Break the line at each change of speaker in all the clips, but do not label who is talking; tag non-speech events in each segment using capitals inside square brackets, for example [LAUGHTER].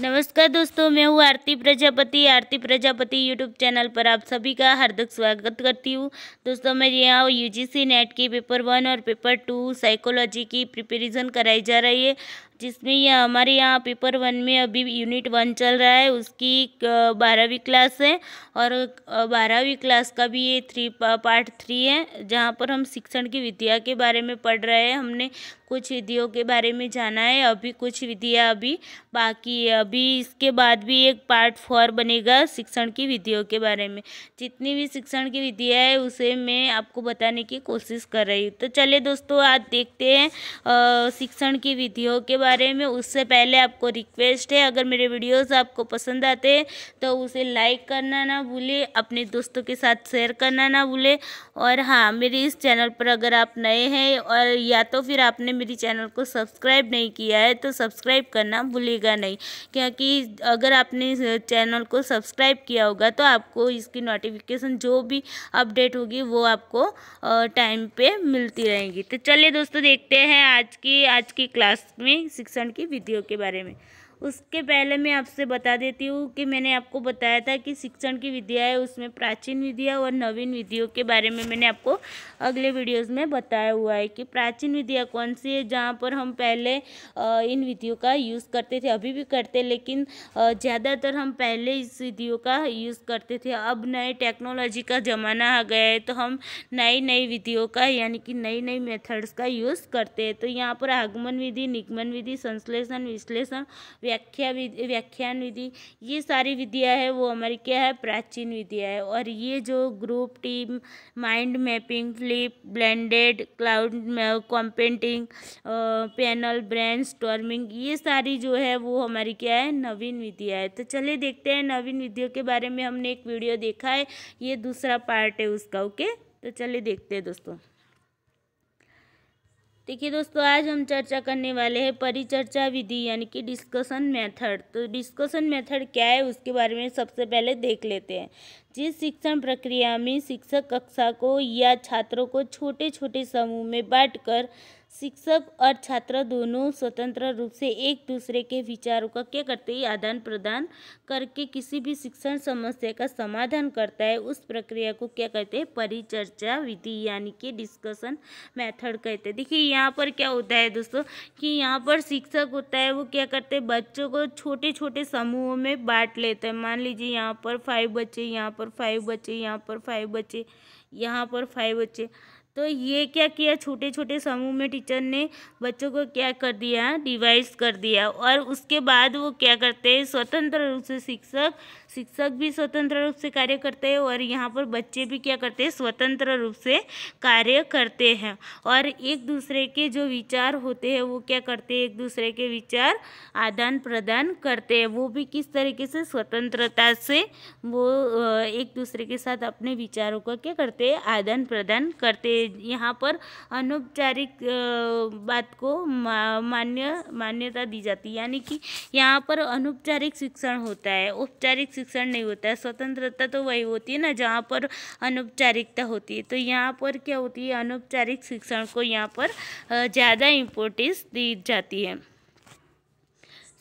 नमस्कार दोस्तों मैं हूँ आरती प्रजापति आरती प्रजापति यूट्यूब चैनल पर आप सभी का हार्दिक स्वागत करती हूँ दोस्तों मेरे यहाँ यूजीसी नेट की पेपर वन और पेपर टू साइकोलॉजी की प्रिपरेशन कराई जा रही है जिसमें यह हमारे यहाँ पेपर वन में अभी यूनिट वन चल रहा है उसकी बारहवीं क्लास है और बारहवीं क्लास का भी ये थ्री पार्ट थ्री है जहाँ पर हम शिक्षण की विद्या के बारे में पढ़ रहे हैं हमने कुछ विधियों के बारे में जाना है अभी कुछ विधियाँ अभी बाकी है अभी इसके बाद भी एक पार्ट फोर बनेगा शिक्षण की विधियों के बारे में जितनी भी शिक्षण की विधियाँ है उसे मैं आपको बताने की कोशिश कर रही हूँ तो चलिए दोस्तों आज देखते हैं शिक्षण की विधियों के बारे में उससे पहले आपको रिक्वेस्ट है अगर मेरे वीडियोस आपको पसंद आते हैं तो उसे लाइक करना ना भूले अपने दोस्तों के साथ शेयर करना ना भूले और हाँ मेरे इस चैनल पर अगर आप नए हैं और या तो फिर आपने मेरी चैनल को सब्सक्राइब नहीं किया है तो सब्सक्राइब करना भूलेगा नहीं क्योंकि अगर आपने चैनल को सब्सक्राइब किया होगा तो आपको इसकी नोटिफिकेशन जो भी अपडेट होगी वो आपको टाइम पे मिलती रहेगी तो चलिए दोस्तों देखते हैं आज की आज की क्लास में शिक्षण की विधियों के बारे में उसके पहले मैं आपसे बता देती हूँ कि मैंने आपको बताया था कि शिक्षण की विद्या है उसमें प्राचीन विद्या और नवीन विधियों के बारे में मैंने आपको अगले वीडियोस में बताया हुआ है कि प्राचीन विद्या कौन सी है जहाँ पर हम पहले इन विधियों का यूज़ करते थे अभी भी करते लेकिन ज़्यादातर हम पहले इस विधियों का यूज़ करते थे अब नए टेक्नोलॉजी का ज़माना आ गया है तो हम नई नई विधियों का यानी कि नई नई मेथड्स का यूज़ करते हैं तो यहाँ पर आगमन विधि निगमन विधि संश्लेषण विश्लेषण व्याख्या विधि व्याख्यान विधि ये सारी विधियाँ है वो हमारी क्या है प्राचीन विधियाँ है और ये जो group team mind mapping flip blended cloud computing panel brainstorming ये सारी जो है वो हमारी क्या है नवीन विधियाँ है तो चलिए देखते हैं नवीन विधियों के बारे में हमने एक वीडियो देखा है ये दूसरा पार्ट है उसका ओके तो चलिए देखते हैं दोस्तों देखिए दोस्तों आज हम चर्चा करने वाले हैं परिचर्चा विधि यानी कि डिस्कशन मेथड तो डिस्कशन मेथड क्या है उसके बारे में सबसे पहले देख लेते हैं जिस शिक्षण प्रक्रिया में शिक्षक कक्षा को या छात्रों को छोटे छोटे समूह में बांटकर शिक्षक और छात्र दोनों स्वतंत्र रूप से एक दूसरे के विचारों का क्या करते हैं आदान प्रदान करके किसी भी शिक्षण समस्या का समाधान करता है उस प्रक्रिया को क्या कहते हैं परिचर्चा विधि यानी कि डिस्कशन मेथड कहते हैं देखिए यहाँ पर क्या होता है दोस्तों कि यहाँ पर शिक्षक होता है वो क्या करते हैं बच्चों को छोटे छोटे समूहों में बांट लेते हैं मान लीजिए यहाँ पर फाइव बच्चे यहाँ पर फाइव बच्चे यहाँ पर फाइव बच्चे यहाँ पर फाइव बच्चे तो ये क्या किया छोटे छोटे समूह में टीचर ने बच्चों को क्या कर दिया डिवाइस कर दिया और उसके बाद वो क्या करते हैं स्वतंत्र रूप से शिक्षक शिक्षक भी स्वतंत्र रूप से कार्य करते हैं और यहाँ पर बच्चे भी क्या करते हैं स्वतंत्र रूप से कार्य करते हैं और एक दूसरे के जो विचार होते हैं वो क्या करते हैं एक दूसरे के विचार आदान प्रदान करते हैं वो भी किस तरीके से स्वतंत्रता से वो एक दूसरे के साथ अपने विचारों का क्या करते हैं आदान प्रदान करते हैं यहाँ पर अनौपचारिक बात को मान्य मान्यता दी जाती है यानी कि यहाँ पर अनौपचारिक शिक्षण होता है औपचारिक शिक्षण नहीं होता है स्वतंत्रता तो वही होती है ना जहाँ पर अनौपचारिकता होती है तो यहाँ पर क्या होती है अनौपचारिक शिक्षण को यहाँ पर ज़्यादा इम्पोर्टेंस दी जाती है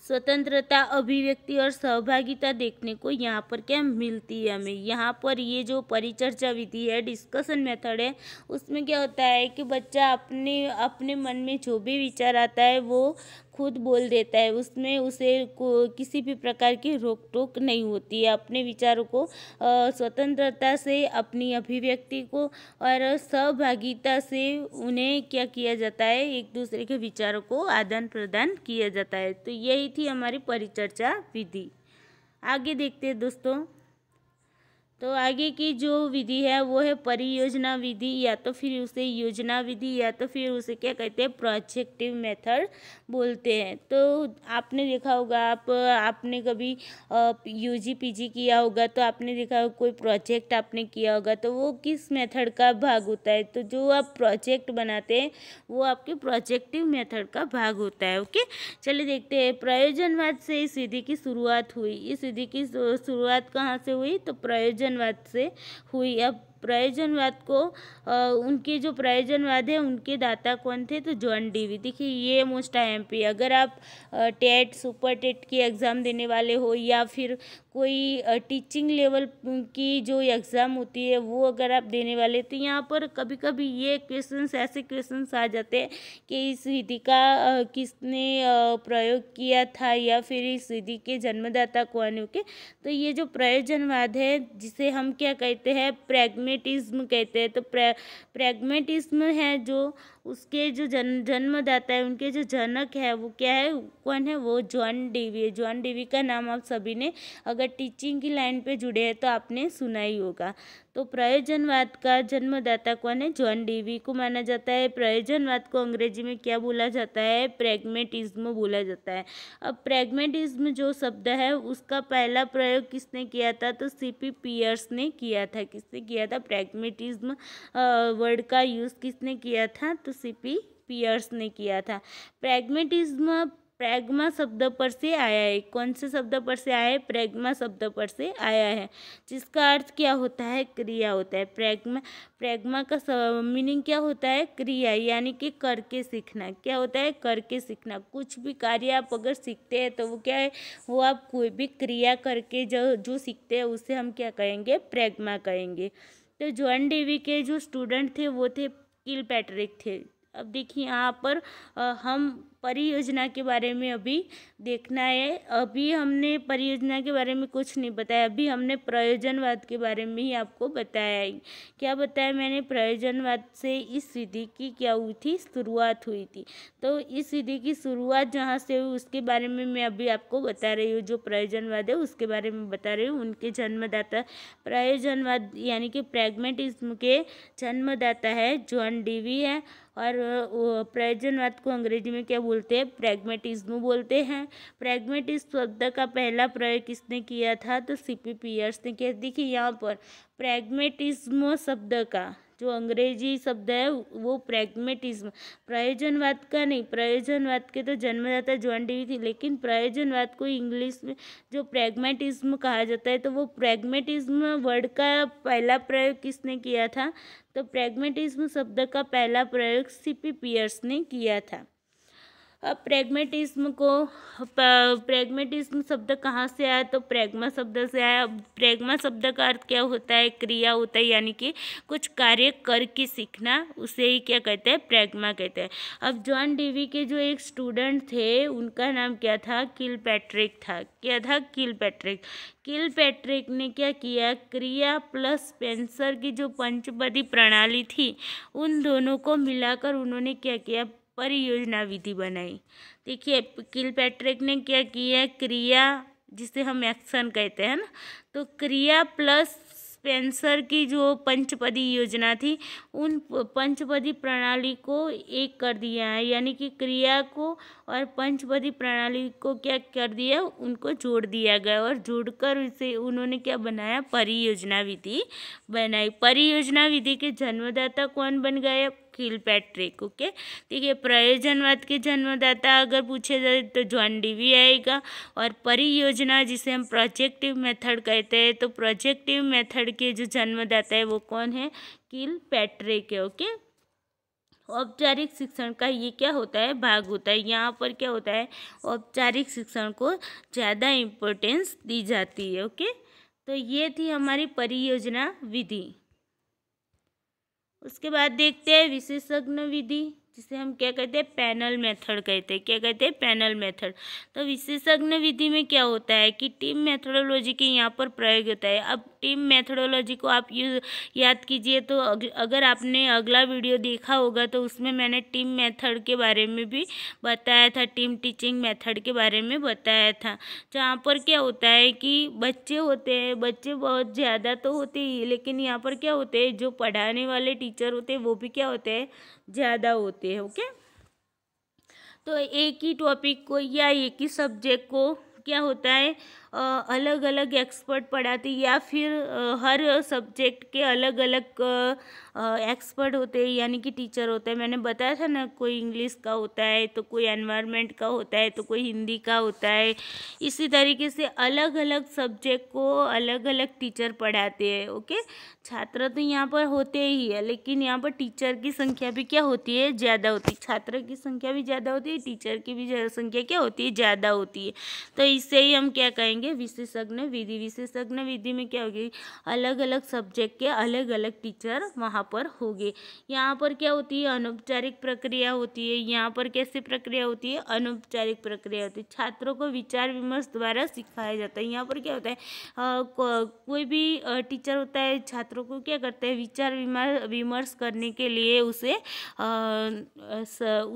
स्वतंत्रता अभिव्यक्ति और सहभागिता देखने को यहाँ पर क्या मिलती है हमें यहाँ पर ये जो परिचर्चा विधि है डिस्कशन मेथड है उसमें क्या होता है कि बच्चा अपने अपने मन में जो भी विचार आता है वो खुद बोल देता है उसमें उसे को किसी भी प्रकार की रोक टोक नहीं होती है अपने विचारों को स्वतंत्रता से अपनी अभिव्यक्ति को और सहभागिता से उन्हें क्या किया जाता है एक दूसरे के विचारों को आदान प्रदान किया जाता है तो यही थी हमारी परिचर्चा विधि आगे देखते हैं दोस्तों तो आगे की जो विधि है वो है परियोजना विधि या तो फिर उसे योजना विधि या तो फिर उसे क्या कहते हैं प्रोजेक्टिव मेथड बोलते हैं तो आपने देखा होगा आप आपने कभी यू जी पी जी किया होगा तो आपने देखा होगा कोई प्रोजेक्ट आपने किया होगा तो वो किस मेथड का भाग होता है तो जो आप प्रोजेक्ट बनाते हैं वो आपके प्रोजेक्टिव मेथड का भाग होता है ओके चलिए देखते हैं प्रयोजनवाद से इस विधि की शुरुआत हुई इस विधि की शुरुआत कहाँ से हुई तो प्रयोजन अनुवाद से हुई अब प्रयोजनवाद को आ, उनके जो प्रयोजनवाद है उनके दाता कौन थे तो जॉन डीवी देखिए ये मोस्ट आई एम पी अगर आप टेट सुपर टेट की एग्ज़ाम देने वाले हो या फिर कोई टीचिंग लेवल की जो एग्ज़ाम होती है वो अगर आप देने वाले तो यहाँ पर कभी कभी ये क्वेश्चंस ऐसे क्वेश्चंस आ जाते हैं कि इस विधि का किसने प्रयोग किया था या फिर इस विधि के जन्मदाता कौन हो के तो ये जो प्रयोजनवाद है जिसे हम क्या कहते हैं प्रेगनेंट प्रेगमेटिज्म कहते हैं तो प्रे प्रेगमेटिज्म है जो उसके जो जन जन्मदाता है उनके जो जनक है वो क्या है कौन है वो जॉन डेवी है जॉन डेवी का नाम आप सभी ने अगर टीचिंग की लाइन पे जुड़े हैं तो आपने सुना ही होगा तो प्रयोजनवाद का जन्मदाता कौन है जॉन डीवी को माना जाता है प्रयोजनवाद को अंग्रेजी में क्या बोला जाता है प्रेगमेटिज्म बोला जाता है अब प्रेगमेटिज्म जो शब्द है उसका पहला प्रयोग किसने किया था तो सीपी पियर्स ने किया था किसने किया था प्रेगमेटिज्म वर्ड का यूज़ किसने किया था तो सी पी पियर्स ने किया था प्रेगमेटिज्म प्रैग्मा शब्द पर से आया है कौन से शब्द पर से आया है प्रैग्मा शब्द पर से आया है जिसका अर्थ क्या होता है क्रिया होता है प्रैग्मा प्रैग्मा का मीनिंग क्या होता है क्रिया यानी कि करके सीखना क्या होता है करके सीखना कुछ भी कार्य आप अगर सीखते हैं तो वो क्या है वो आप कोई भी क्रिया करके जो जो सीखते हैं उसे हम क्या कहेंगे प्रैग्मा कहेंगे तो जॉन डेवी के जो स्टूडेंट थे वो थे किल पैट्रिक थे अब देखिए यहाँ पर हम परियोजना के बारे में अभी देखना है अभी हमने परियोजना के बारे में कुछ नहीं बताया अभी हमने प्रयोजनवाद के बारे में ही आपको बताया है क्या बताया मैंने प्रयोजनवाद से इस विधि की क्या हुई थी शुरुआत हुई थी तो इस विधि की शुरुआत जहाँ से हुई उसके बारे में मैं अभी आपको बता रही हूँ जो प्रयोजनवाद है उसके बारे में बता रही हूँ उनके जन्मदाता प्रयोजनवाद यानी कि प्रेगमेंटिज्म के जन्मदाता है जॉन डीवी है और प्रयोजनवाद को अंग्रेजी में क्या बोलते हैं प्रैग्मेटिज्म बोलते हैं प्रैग्मेटिस्ट शब्द का पहला प्रयोग किसने किया था तो सी पी पियर्स ने किया देखिए यहाँ पर प्रैग्मेटिज्म शब्द का जो अंग्रेजी शब्द है वो प्रैग्मेटिज्म प्रयोजनवाद का नहीं प्रयोजनवाद के तो जन्मदाता जॉन डेवी थी लेकिन प्रयोजनवाद को इंग्लिश में जो प्रैग्मेटिज्म कहा जाता है तो वो प्रैग्मेटिज्म वर्ड का पहला प्रयोग किसने किया था तो प्रैग्मेटिज्म शब्द का पहला प्रयोग सीपी पियर्स ने किया था प्रेगमेटिज्म को प्रेगमेटिज्म शब्द कहाँ से आया तो प्रेग्मा शब्द से आया प्रेग्मा शब्द का अर्थ क्या होता है क्रिया होता है यानी कि कुछ कार्य करके सीखना उसे ही क्या कहते हैं प्रेग्मा कहते हैं अब जॉन डीवी के जो एक स्टूडेंट थे उनका नाम क्या था किल पैट्रिक था क्या था किल पैट्रिक किल पैट्रिक ने क्या किया क्रिया प्लस पेंसर की जो पंचपदी प्रणाली थी उन दोनों को मिलाकर उन्होंने क्या किया परियोजना विधि बनाई देखिए किल पैट्रिक ने क्या किया क्रिया जिसे हम एक्शन कहते हैं ना तो क्रिया प्लस स्पेंसर की जो पंचपदी योजना थी उन पंचपदी प्रणाली को एक कर दिया है यानी कि क्रिया को और पंचपदी प्रणाली को क्या कर दिया उनको जोड़ दिया गया और जोड़कर उसे उन्होंने क्या बनाया परियोजना विधि बनाई परियोजना विधि के जन्मदाता कौन बन गए पैट्रिक ओके देखिए प्रयोजनवाद के जन्मदाता अगर पूछे जाए तो जॉन डीवी आएगा और परियोजना जिसे हम प्रोजेक्टिव मेथड कहते हैं तो प्रोजेक्टिव मेथड के जो जन्मदाता है वो कौन है किल पैट्रिक है ओके औपचारिक शिक्षण का ये क्या होता है भाग होता है यहाँ पर क्या होता है औपचारिक शिक्षण को ज़्यादा इम्पोर्टेंस दी जाती है ओके तो ये थी हमारी परियोजना विधि उसके बाद देखते हैं विशेषज्ञ विधि जिसे हम क्या कहते हैं पैनल मेथड कहते हैं क्या कहते हैं पैनल मेथड तो विशेषज्ञ विधि में क्या होता है कि टीम मेथडोलॉजी के यहाँ पर प्रयोग होता है अब टीम मेथडोलॉजी को आप याद कीजिए तो अगर आपने अगला वीडियो देखा होगा तो उसमें मैंने टीम मेथड के बारे में भी बताया था टीम टीचिंग मेथड के बारे में बताया था जहाँ पर क्या होता है कि बच्चे होते हैं बच्चे बहुत ज़्यादा तो होते ही लेकिन यहाँ पर क्या होते हैं जो पढ़ाने वाले टीचर होते हैं वो भी क्या होते हैं ज़्यादा होते हैं ओके तो एक ही टॉपिक को या एक ही सब्जेक्ट को क्या होता है अलग अलग एक्सपर्ट पढ़ाते या फिर हर सब्जेक्ट के अलग अलग एक्सपर्ट होते हैं यानी कि टीचर होते हैं मैंने बताया था ना कोई इंग्लिश का होता है तो कोई एनवायरनमेंट का होता है तो कोई हिंदी का होता है इसी तरीके से अलग अलग सब्जेक्ट को अलग अलग टीचर पढ़ाते हैं ओके छात्र तो यहाँ पर होते ही है लेकिन यहाँ पर टीचर की संख्या भी क्या होती है ज़्यादा होती है छात्र की संख्या भी ज़्यादा होती है टीचर की भी संख्या क्या होती है ज़्यादा होती है तो इससे ही हम क्या कहेंगे होंगे विशेषज्ञ विधि विशेषज्ञ विधि में क्या होगी अलग अलग सब्जेक्ट के अलग अलग टीचर वहाँ पर होंगे यहाँ पर क्या होती है अनौपचारिक प्रक्रिया होती है यहाँ पर कैसी प्रक्रिया होती है अनौपचारिक प्रक्रिया होती है छात्रों को विचार विमर्श द्वारा सिखाया जाता है यहाँ पर क्या होता है को, कोई भी टीचर होता है छात्रों को क्या करते हैं विचार विमर्श करने के लिए उसे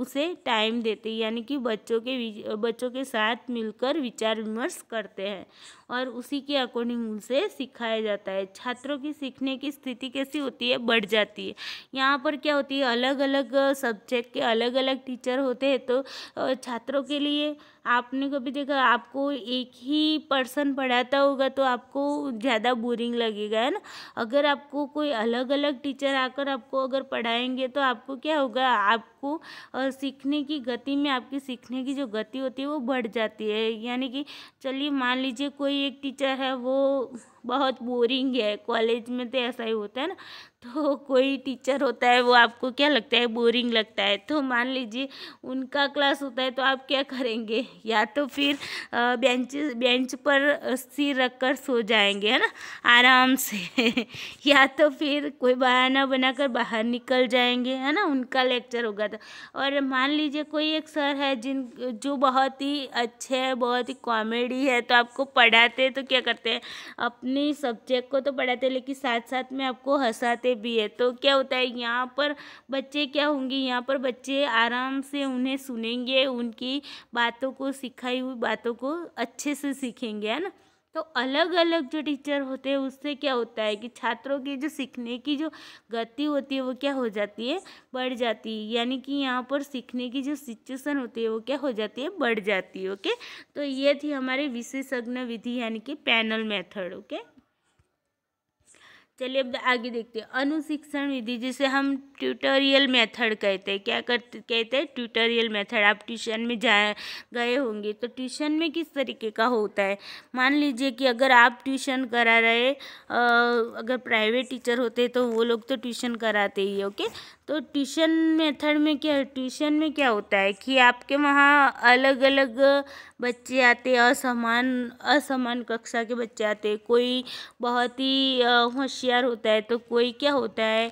उसे टाइम देते यानी कि बच्चों के बच्चों के साथ मिलकर विचार विमर्श करते हैं है और उसी के अकॉर्डिंग उसे सिखाया जाता है छात्रों की सीखने की स्थिति कैसी होती है बढ़ जाती है यहाँ पर क्या होती है अलग अलग सब्जेक्ट के अलग अलग टीचर होते हैं तो छात्रों के लिए आपने कभी देखा आपको एक ही पर्सन पढ़ाता होगा तो आपको ज़्यादा बोरिंग लगेगा है ना अगर आपको कोई अलग अलग टीचर आकर आपको अगर पढ़ाएंगे तो आपको क्या होगा आपको सीखने की गति में आपकी सीखने की जो गति होती है वो बढ़ जाती है यानी कि चलिए मान लीजिए कोई एक टीचर है वो बहुत बोरिंग है कॉलेज में तो ऐसा ही होता है ना तो कोई टीचर होता है वो आपको क्या लगता है बोरिंग लगता है तो मान लीजिए उनका क्लास होता है तो आप क्या करेंगे [LAUGHS] या तो फिर बेंच बेंच पर सिर रखकर सो जाएंगे है ना आराम से [LAUGHS] या तो फिर कोई बहाना बनाकर बाहर निकल जाएंगे है ना उनका लेक्चर होगा तो और मान लीजिए कोई एक सर है जिन जो बहुत ही अच्छे है बहुत ही कॉमेडी है तो आपको पढ़ाते तो क्या करते हैं अपने अपनी सब्जेक्ट को तो पढ़ाते लेकिन साथ साथ में आपको हंसाते भी है तो क्या होता है यहाँ पर बच्चे क्या होंगे यहाँ पर बच्चे आराम से उन्हें सुनेंगे उनकी बातों को सिखाई हुई बातों को अच्छे से सीखेंगे है ना तो अलग अलग जो टीचर होते हैं उससे क्या होता है कि छात्रों की जो सीखने की जो गति होती है वो क्या हो जाती है बढ़ जाती है यानी कि यहाँ पर सीखने की जो सिचुएसन होती है वो क्या हो जाती है बढ़ जाती है ओके तो ये थी हमारी विशेषज्ञ विधि यानी कि पैनल मेथड ओके चलिए अब आगे देखते हैं अनुशिक्षण विधि जिसे हम ट्यूटोरियल मेथड कहते हैं क्या करते कहते हैं ट्यूटोरियल मेथड आप ट्यूशन में जाए गए होंगे तो ट्यूशन में किस तरीके का होता है मान लीजिए कि अगर आप ट्यूशन करा रहे अगर प्राइवेट टीचर होते तो वो लोग तो ट्यूशन कराते ही ओके तो ट्यूशन मेथड में क्या ट्यूशन में क्या होता है कि आपके वहाँ अलग अलग बच्चे आते असमान असमान कक्षा के बच्चे आते कोई बहुत ही होशियार होशियार होता है तो कोई क्या होता है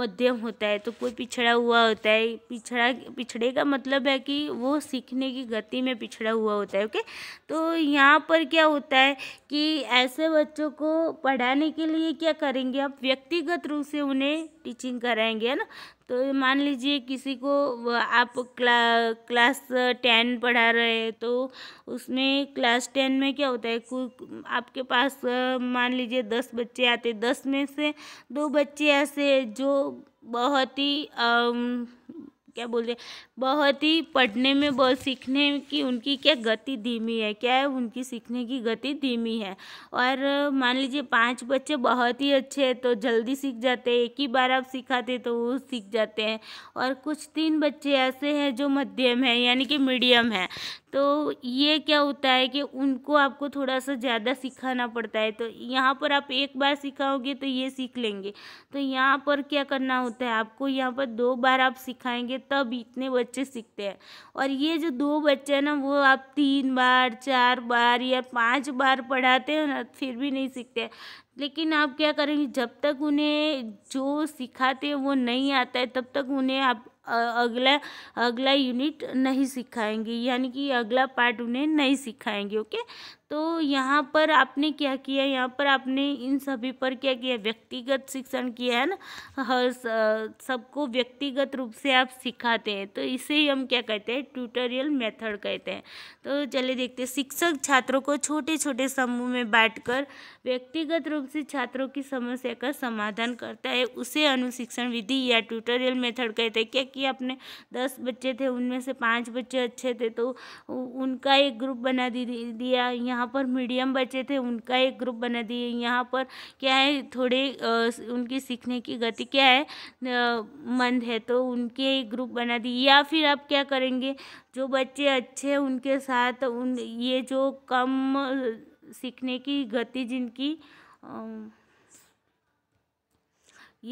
मध्यम होता है तो कोई पिछड़ा हुआ होता है पिछड़ा पिछड़े का मतलब है कि वो सीखने की गति में पिछड़ा हुआ होता है ओके तो यहाँ पर क्या होता है कि ऐसे बच्चों को पढ़ाने के लिए क्या करेंगे आप व्यक्तिगत रूप से उन्हें टीचिंग कराएंगे है ना तो मान लीजिए किसी को आप क्ला क्लास टेन पढ़ा रहे हैं तो उसमें क्लास टेन में क्या होता है कोई आपके पास मान लीजिए दस बच्चे आते दस में से दो बच्चे ऐसे जो बहुत ही क्या बोल रहे बहुत ही पढ़ने में बहुत सीखने की उनकी क्या गति धीमी है क्या है उनकी सीखने की गति धीमी है और मान लीजिए पांच बच्चे बहुत ही अच्छे हैं तो जल्दी सीख जाते हैं एक ही बार आप सिखाते तो वो सीख जाते हैं और कुछ तीन बच्चे ऐसे हैं जो मध्यम है यानी कि मीडियम है तो ये क्या होता है कि उनको आपको थोड़ा सा ज़्यादा सिखाना पड़ता है तो यहाँ पर आप एक बार सिखाओगे तो ये सीख लेंगे तो यहाँ पर क्या करना होता है आपको यहाँ पर दो बार आप सिखाएंगे तब इतने बच्चे बच्चे सीखते हैं और ये जो दो बच्चे हैं ना वो आप तीन बार चार बार या पांच बार पढ़ाते हैं ना फिर भी नहीं सीखते लेकिन आप क्या करेंगे जब तक उन्हें जो सिखाते हैं वो नहीं आता है तब तक उन्हें आप अगला अगला यूनिट नहीं सिखाएंगे यानी कि अगला पार्ट उन्हें नहीं सिखाएंगे ओके तो यहाँ पर आपने क्या किया यहाँ पर आपने इन सभी पर क्या किया व्यक्तिगत शिक्षण किया है ना सबको व्यक्तिगत रूप से आप सिखाते हैं तो इसे ही हम क्या कहते हैं ट्यूटोरियल मेथड कहते हैं तो चलिए देखते हैं शिक्षक छात्रों को छोटे छोटे समूह में बांटकर व्यक्तिगत रूप से छात्रों की समस्या का समाधान करता है उसे अनुशिक्षण विधि या ट्यूटोरियल मेथड कहते हैं क्या कि आपने दस बच्चे थे उनमें से पाँच बच्चे अच्छे थे तो उनका एक ग्रुप बना दिया यहाँ यहाँ पर मीडियम बच्चे थे उनका एक ग्रुप बना दिए यहाँ पर क्या है थोड़े उनकी सीखने की गति क्या है मंद है तो उनके एक ग्रुप बना दिए या फिर आप क्या करेंगे जो बच्चे अच्छे हैं उनके साथ उन ये जो कम सीखने की गति जिनकी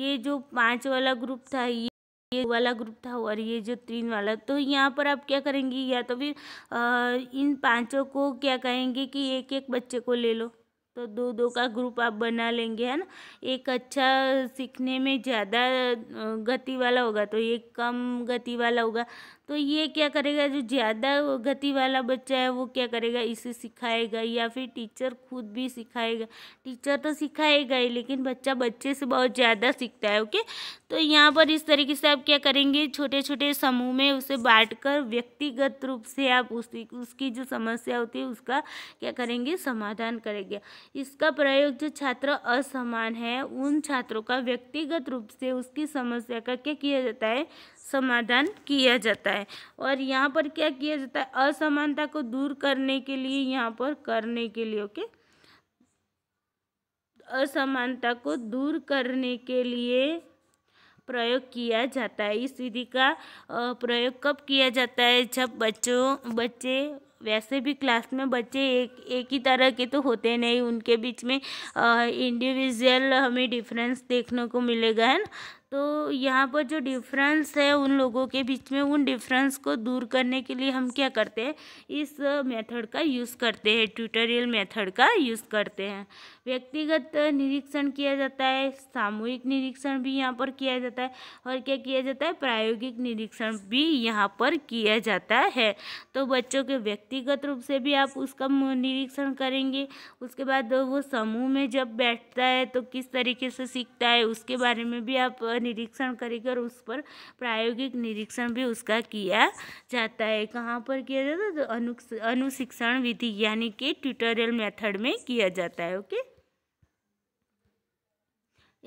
ये जो पाँच वाला ग्रुप था ये ये वाला ग्रुप था और ये जो तीन वाला तो यहाँ पर आप क्या करेंगे या तो फिर इन पांचों को क्या कहेंगे कि एक एक बच्चे को ले लो तो दो दो का ग्रुप आप बना लेंगे है ना एक अच्छा सीखने में ज़्यादा गति वाला होगा तो एक कम गति वाला होगा तो ये क्या करेगा जो ज़्यादा गति वाला बच्चा है वो क्या करेगा इसे सिखाएगा या फिर टीचर खुद भी सिखाएगा टीचर तो सिखाएगा ही लेकिन बच्चा बच्चे से बहुत ज़्यादा सीखता है ओके तो यहाँ पर इस तरीके से आप क्या करेंगे छोटे छोटे समूह में उसे बांटकर व्यक्तिगत रूप से आप उसकी उसकी जो समस्या होती है उसका क्या करेंगे समाधान करेंगे इसका प्रयोग जो छात्र असमान है उन छात्रों का व्यक्तिगत रूप से उसकी समस्या का क्या किया जाता है समाधान किया जाता है और यहाँ पर क्या किया जाता है असमानता को दूर करने के लिए यहाँ पर करने के लिए ओके असमानता को दूर करने के लिए प्रयोग किया जाता है इस विधि का प्रयोग कब किया जाता है जब बच्चों बच्चे वैसे भी क्लास में बच्चे एक एक ही तरह के तो होते नहीं उनके बीच में इंडिविजुअल हमें डिफरेंस देखने को मिलेगा है ना तो यहाँ पर जो डिफरेंस है उन लोगों के बीच में उन डिफरेंस को दूर करने के लिए हम क्या करते हैं इस मेथड का यूज़ करते हैं ट्यूटोरियल मेथड का यूज़ करते हैं व्यक्तिगत निरीक्षण किया जाता है सामूहिक निरीक्षण भी यहाँ पर किया जाता है और क्या किया जाता है प्रायोगिक निरीक्षण भी यहाँ पर किया जाता है तो बच्चों के व्यक्तिगत रूप से भी आप उसका निरीक्षण करेंगे उसके बाद वो समूह में जब बैठता है तो किस तरीके से सीखता है उसके बारे में भी आप निरीक्षण करेगी उस पर प्रायोगिक निरीक्षण भी उसका किया जाता है कहाँ पर किया जाता है तो अनु अनुशिक्षण विधि यानी कि ट्यूटोरियल मेथड में किया जाता है ओके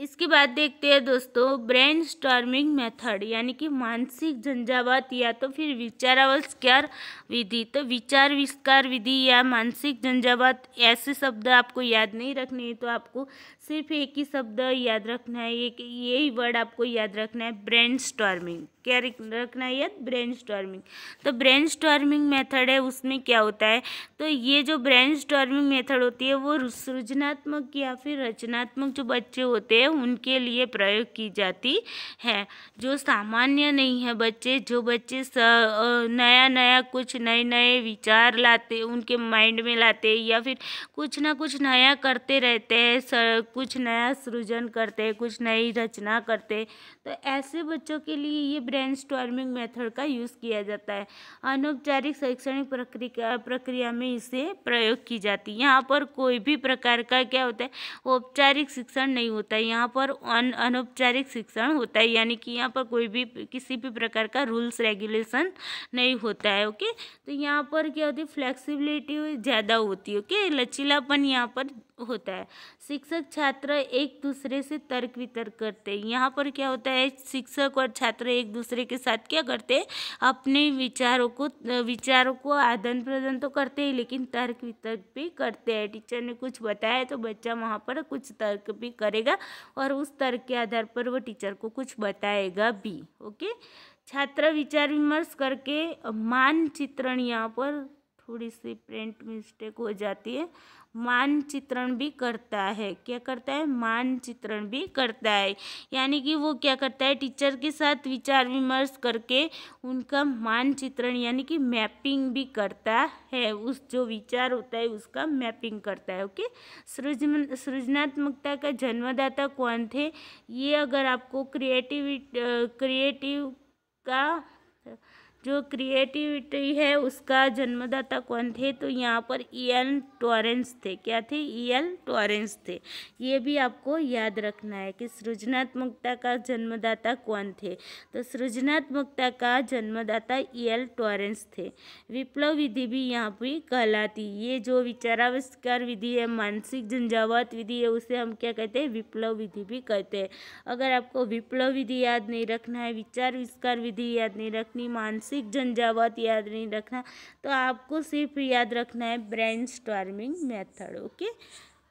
इसके बाद देखते हैं दोस्तों ब्रेन स्टॉर्मिंग मेथड यानी कि मानसिक झंझावात या तो फिर विचारावस्कार विधि तो विचार विस्कार विधि या मानसिक झंझावात ऐसे शब्द आपको याद नहीं रखने हैं तो आपको सिर्फ एक ही शब्द याद रखना है एक यही वर्ड आपको याद रखना है ब्रेन स्टॉर्मिंग क्या रखना है याद ब्रेन स्टॉर्मिंग तो ब्रेन स्टॉर्मिंग मेथड है उसमें क्या होता है तो ये जो ब्रेन स्टॉर्मिंग मेथड होती है वो सृजनात्मक या फिर रचनात्मक जो बच्चे होते हैं उनके लिए प्रयोग की जाती है जो सामान्य नहीं है बच्चे जो बच्चे स, नया नया कुछ नए नए विचार लाते उनके माइंड में लाते या फिर कुछ ना कुछ नया करते रहते हैं कुछ नया सृजन करते कुछ नई रचना करते तो ऐसे बच्चों के लिए ये ब्रेन स्टॉर्मिंग मेथड का यूज़ किया जाता है अनौपचारिक शैक्षणिक प्रक्रिया प्रक्रिया में इसे प्रयोग की जाती है यहाँ पर कोई भी प्रकार का क्या होता है औपचारिक शिक्षण नहीं होता है यहाँ पर अन अनौपचारिक शिक्षण होता है यानी कि यहाँ पर कोई भी किसी भी प्रकार का रूल्स रेगुलेशन नहीं होता है ओके तो यहाँ पर क्या होती है फ्लैक्सीबिलिटी ज़्यादा होती है ओके लचीलापन यहाँ पर होता है शिक्षक छात्र एक दूसरे से तर्क वितर्क करते हैं यहाँ पर क्या होता है शिक्षक और छात्र एक दूसरे के साथ क्या करते हैं अपने विचारों को विचारों को आदान प्रदान तो करते ही लेकिन तर्क वितर्क भी करते हैं टीचर ने कुछ बताया तो बच्चा वहाँ पर कुछ तर्क भी करेगा और उस तर्क के आधार पर वो टीचर को कुछ बताएगा भी ओके छात्र विचार विमर्श करके मानचित्रण यहाँ पर थोड़ी सी प्रिंट मिस्टेक हो जाती है मानचित्रण भी करता है क्या करता है मानचित्रण भी करता है यानी कि वो क्या करता है टीचर के साथ विचार विमर्श करके उनका मानचित्रण यानी कि मैपिंग भी करता है उस जो विचार होता है उसका मैपिंग करता है ओके सृजन सृजनात्मकता का जन्मदाता कौन थे ये अगर आपको क्रिएटिविट क्रिएटिव का जो क्रिएटिविटी है उसका जन्मदाता कौन थे तो यहाँ पर ई एल टॉरेंस थे क्या थे ई एल टॉरेंस थे ये भी आपको याद रखना है कि सृजनात्मकता का जन्मदाता कौन थे तो सृजनात्मकता का जन्मदाता ई एल टॉरेंस थे विप्लव विधि भी यहाँ पर कहलाती ये जो विचाराविष्कार विधि है मानसिक झंझावत विधि है उसे हम क्या कहते हैं विप्लव विधि भी कहते हैं अगर आपको विप्लव विधि याद नहीं रखना है विचार विस्कार विधि याद नहीं रखनी मानसिक सिख झंझावात याद नहीं रखना तो आपको सिर्फ याद रखना है ब्रेन स्टॉर्मिंग मैथड ओके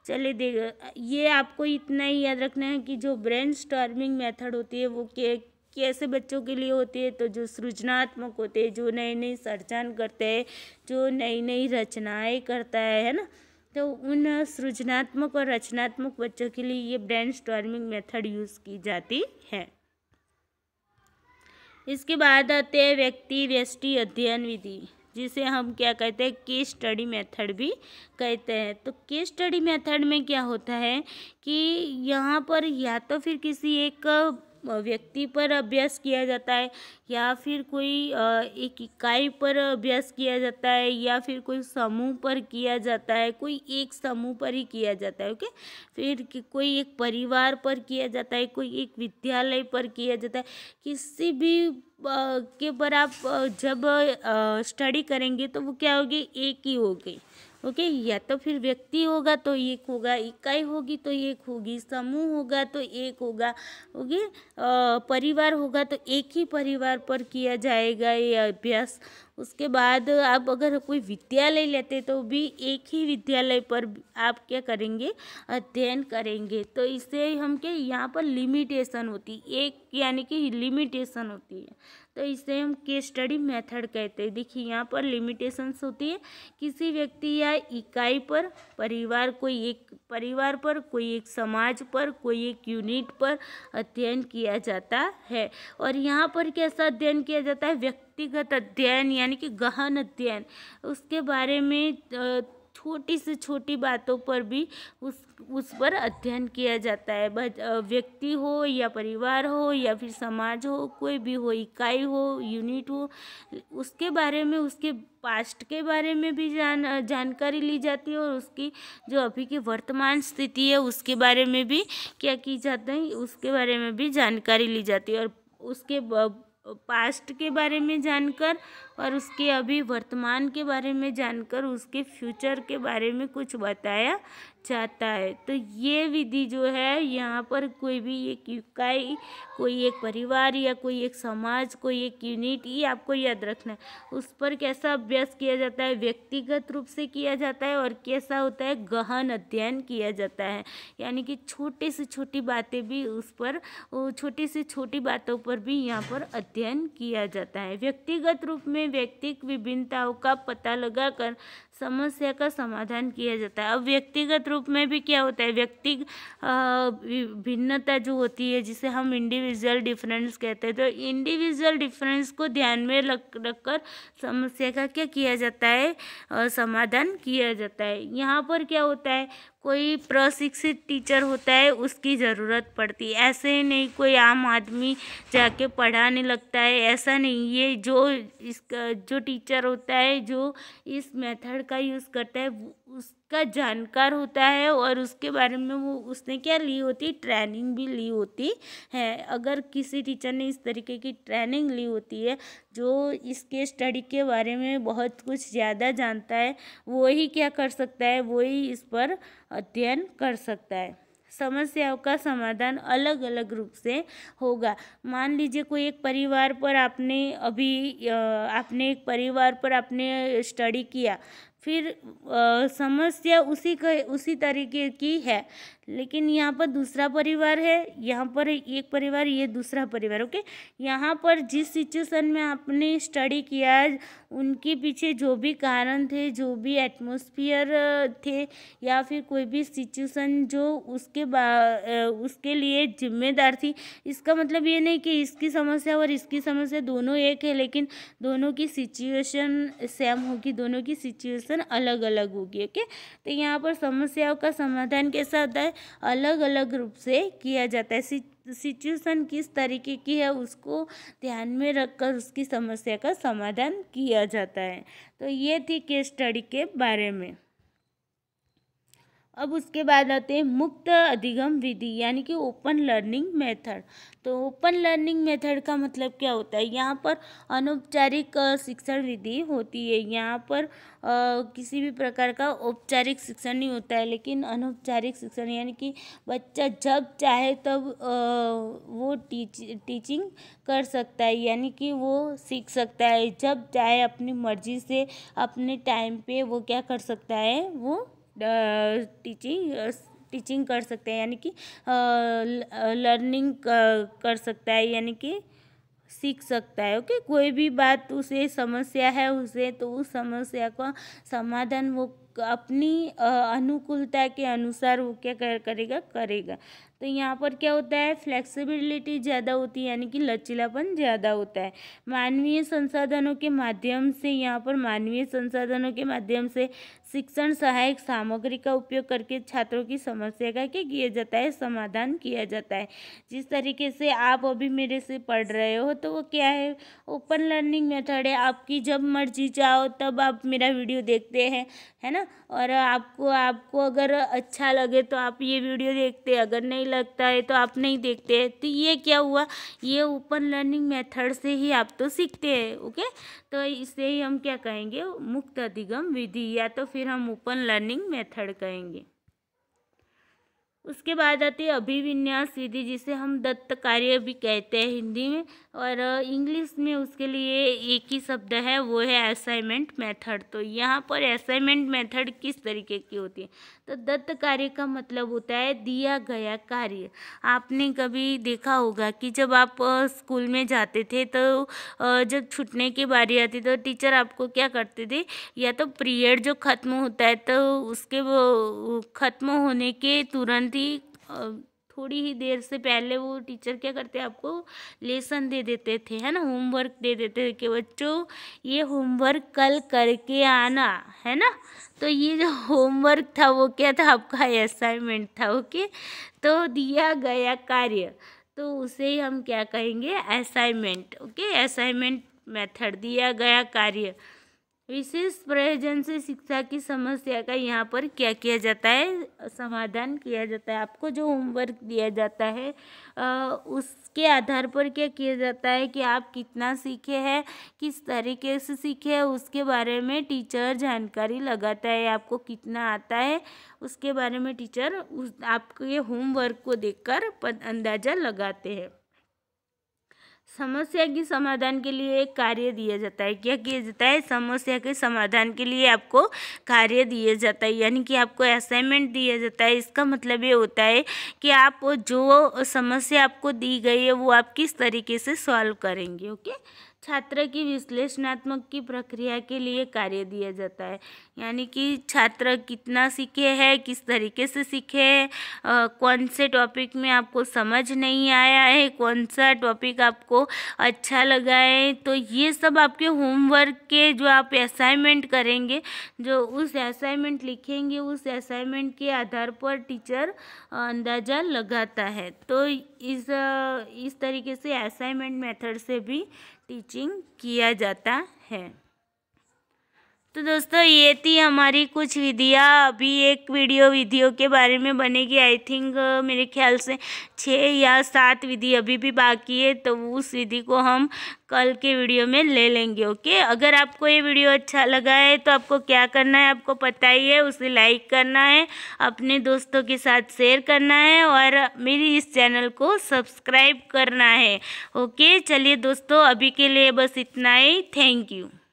चलिए देख ये आपको इतना ही याद रखना है कि जो ब्रेन स्टॉर्मिंग मैथड होती है वो के कैसे बच्चों के लिए होती है तो जो सृजनात्मक होते हैं जो नई नई सर्जन करते हैं जो नई नई रचनाएं करता है है ना तो उन सृजनात्मक और रचनात्मक बच्चों के लिए ये ब्रेन स्टॉर्मिंग मेथड यूज़ की जाती है इसके बाद आते हैं व्यक्ति व्यष्टि अध्ययन विधि जिसे हम क्या कहते हैं केस स्टडी मेथड भी कहते हैं तो केस स्टडी मेथड में क्या होता है कि यहाँ पर या तो फिर किसी एक व्यक्ति पर अभ्यास किया जाता है या फिर कोई एक इकाई पर अभ्यास किया जाता है या फिर कोई समूह पर किया जाता है कोई एक समूह पर ही किया जाता है ओके फिर कोई एक परिवार पर किया जाता है कोई एक विद्यालय पर किया जाता है किसी भी के पर आप जब स्टडी करेंगे तो वो क्या होगी एक ही हो गई ओके या तो फिर व्यक्ति होगा तो एक होगा इकाई होगी तो एक होगी समूह होगा तो एक होगा ओके परिवार होगा तो एक ही परिवार पर किया जाएगा ये अभ्यास उसके बाद आप अगर कोई विद्यालय लेते तो भी एक ही विद्यालय पर आप क्या करेंगे अध्ययन करेंगे तो इससे हम क्या यहाँ पर लिमिटेशन होती एक यानी कि लिमिटेशन होती है तो इसे हम केस स्टडी मेथड कहते हैं देखिए यहाँ पर लिमिटेशंस होती है किसी व्यक्ति या इकाई पर परिवार कोई एक परिवार पर कोई एक समाज पर कोई एक यूनिट पर अध्ययन किया जाता है और यहाँ पर कैसा अध्ययन किया जाता है व्यक्तिगत अध्ययन यानी कि गहन अध्ययन उसके बारे में छोटी से छोटी बातों पर भी उस उस पर अध्ययन किया जाता है व्यक्ति हो या परिवार हो या फिर समाज हो कोई भी हो इकाई हो यूनिट हो उसके बारे में उसके पास्ट के बारे में भी जान जानकारी ली जाती है और उसकी जो अभी की वर्तमान स्थिति है उसके बारे में भी क्या की जाता है उसके बारे में भी जानकारी ली जाती है और उसके पास्ट के बारे में जानकर और उसके अभी वर्तमान के बारे में जानकर उसके फ्यूचर के बारे में कुछ बताया चाहता है तो ये विधि जो है यहाँ पर कोई भी एक इकाई कोई एक परिवार या कोई एक समाज कोई एक यूनिट ये आपको याद रखना है उस पर कैसा अभ्यास किया जाता है व्यक्तिगत रूप से किया जाता है और कैसा होता है गहन अध्ययन किया जाता है यानी कि छोटे से छोटी बातें भी उस पर छोटी से छोटी बातों पर भी यहाँ पर अध्ययन किया जाता है व्यक्तिगत रूप में व्यक्तिक विभिन्नताओं का पता लगाकर समस्या का समाधान किया जाता है अब व्यक्तिगत रूप रूप में भी क्या होता है व्यक्ति भिन्नता जो होती है जिसे हम इंडिविजुअल डिफरेंस कहते हैं तो इंडिविजुअल डिफरेंस को ध्यान में रख रखकर समस्या का क्या किया जाता है समाधान किया जाता है यहाँ पर क्या होता है कोई प्रशिक्षित टीचर होता है उसकी ज़रूरत पड़ती है ऐसे ही नहीं कोई आम आदमी जाके पढ़ाने लगता है ऐसा नहीं ये जो इसका जो टीचर होता है जो इस मेथड का यूज़ करता है उस का जानकार होता है और उसके बारे में वो उसने क्या ली होती ट्रेनिंग भी ली होती है अगर किसी टीचर ने इस तरीके की ट्रेनिंग ली होती है जो इसके स्टडी के बारे में बहुत कुछ ज़्यादा जानता है वो ही क्या कर सकता है वही इस पर अध्ययन कर सकता है समस्याओं का समाधान अलग अलग रूप से होगा मान लीजिए कोई एक परिवार पर आपने अभी आपने एक परिवार पर आपने स्टडी किया फिर आ, समस्या उसी का उसी तरीके की है लेकिन यहाँ पर दूसरा परिवार है यहाँ पर एक परिवार ये दूसरा परिवार ओके यहाँ पर जिस सिचुएशन में आपने स्टडी किया उनके पीछे जो भी कारण थे जो भी एटमोसफियर थे या फिर कोई भी सिचुएशन जो उसके बा उसके लिए जिम्मेदार थी इसका मतलब ये नहीं कि इसकी समस्या और इसकी समस्या दोनों एक है लेकिन दोनों की सिचुएशन सेम होगी दोनों की सिचुएशन अलग अलग होगी ओके तो यहाँ पर समस्याओं का समाधान कैसा होता है अलग अलग रूप से किया जाता है सिचुएशन किस तरीके की है उसको ध्यान में रखकर उसकी समस्या का समाधान किया जाता है तो ये थी केस स्टडी के बारे में अब उसके बाद आते हैं मुक्त अधिगम विधि यानी कि ओपन लर्निंग मेथड तो ओपन लर्निंग मेथड का मतलब क्या होता है यहाँ पर अनौपचारिक शिक्षण विधि होती है यहाँ पर आ, किसी भी प्रकार का औपचारिक शिक्षण नहीं होता है लेकिन अनौपचारिक शिक्षण यानी कि बच्चा जब चाहे तब आ, वो टीच टीचिंग कर सकता है यानी कि वो सीख सकता है जब चाहे अपनी मर्जी से अपने टाइम पर वो क्या कर सकता है वो टीचिंग टीचिंग कर सकते हैं यानी कि लर्निंग कर सकता है यानी कि सीख सकता है ओके कोई भी बात उसे समस्या है उसे तो उस समस्या का समाधान वो अपनी अनुकूलता के अनुसार वो क्या कर, करेगा करेगा तो यहाँ पर क्या होता है फ्लेक्सिबिलिटी ज़्यादा होती है यानी कि लचीलापन ज़्यादा होता है मानवीय संसाधनों के माध्यम से यहाँ पर मानवीय संसाधनों के माध्यम से शिक्षण सहायक सामग्री का उपयोग करके छात्रों की समस्या का क्या किया जाता है समाधान किया जाता है जिस तरीके से आप अभी मेरे से पढ़ रहे हो तो वो क्या है ओपन लर्निंग मेथड है आपकी जब मर्जी चाहो तब आप मेरा वीडियो देखते हैं है ना और आपको आपको अगर अच्छा लगे तो आप ये वीडियो देखते अगर नहीं नहीं लगता है तो आप नहीं देखते हैं तो ये क्या हुआ ये ओपन लर्निंग मेथड से ही आप तो सीखते हैं ओके तो इसे ही हम क्या कहेंगे मुक्त अधिगम विधि या तो फिर हम ओपन लर्निंग मेथड कहेंगे उसके बाद आती है अभिविन्यास विधि जिसे हम दत्त कार्य भी कहते हैं हिंदी में और इंग्लिश में उसके लिए एक ही शब्द है वो है असाइनमेंट मेथड तो यहाँ पर असाइनमेंट मेथड किस तरीके की होती है तो दत्त कार्य का मतलब होता है दिया गया कार्य आपने कभी देखा होगा कि जब आप स्कूल में जाते थे तो जब छुटने की बारी आती तो टीचर आपको क्या करते थे या तो पीरियड जो ख़त्म होता है तो उसके ख़त्म होने के तुरंत ही थोड़ी ही देर से पहले वो टीचर क्या करते आपको लेसन दे देते थे है ना होमवर्क दे देते थे कि बच्चों ये होमवर्क कल करके आना है ना तो ये जो होमवर्क था वो क्या था आपका असाइनमेंट था ओके तो दिया गया कार्य तो उसे हम क्या कहेंगे असाइनमेंट ओके असाइनमेंट मेथड दिया गया कार्य विशेष प्रयोजन से शिक्षा की समस्या का यहाँ पर क्या किया जाता है समाधान किया जाता है आपको जो होमवर्क दिया जाता है उसके आधार पर क्या किया जाता है कि आप कितना सीखे हैं किस तरीके से सीखे हैं उसके बारे में टीचर जानकारी लगाता है आपको कितना आता है उसके बारे में टीचर उस आपके होमवर्क को देखकर अंदाज़ा लगाते हैं समस्या के समाधान के लिए एक कार्य दिया जाता है क्या किया जाता है समस्या के समाधान के लिए आपको कार्य दिया जाता है यानी कि आपको असाइनमेंट दिया जाता है इसका मतलब ये होता है कि आप जो समस्या आपको दी गई है वो आप किस तरीके से सॉल्व करेंगे ओके छात्र की विश्लेषणात्मक की प्रक्रिया के लिए कार्य दिया जाता है यानी कि छात्र कितना सीखे है किस तरीके से सीखे है कौन से टॉपिक में आपको समझ नहीं आया है कौन सा टॉपिक आपको अच्छा लगा है तो ये सब आपके होमवर्क के जो आप असाइनमेंट करेंगे जो उस असाइनमेंट लिखेंगे उस असाइनमेंट के आधार पर टीचर अंदाज़ा लगाता है तो इस इस तरीके से असाइनमेंट मेथड से भी टीचिंग किया जाता है तो दोस्तों ये थी हमारी कुछ विधियाँ अभी एक वीडियो विधियों के बारे में बनेगी आई थिंक मेरे ख्याल से छः या सात विधि अभी भी बाकी है तो उस विधि को हम कल के वीडियो में ले लेंगे ओके अगर आपको ये वीडियो अच्छा लगा है तो आपको क्या करना है आपको पता ही है उसे लाइक करना है अपने दोस्तों के साथ शेयर करना है और मेरी इस चैनल को सब्सक्राइब करना है ओके चलिए दोस्तों अभी के लिए बस इतना ही थैंक यू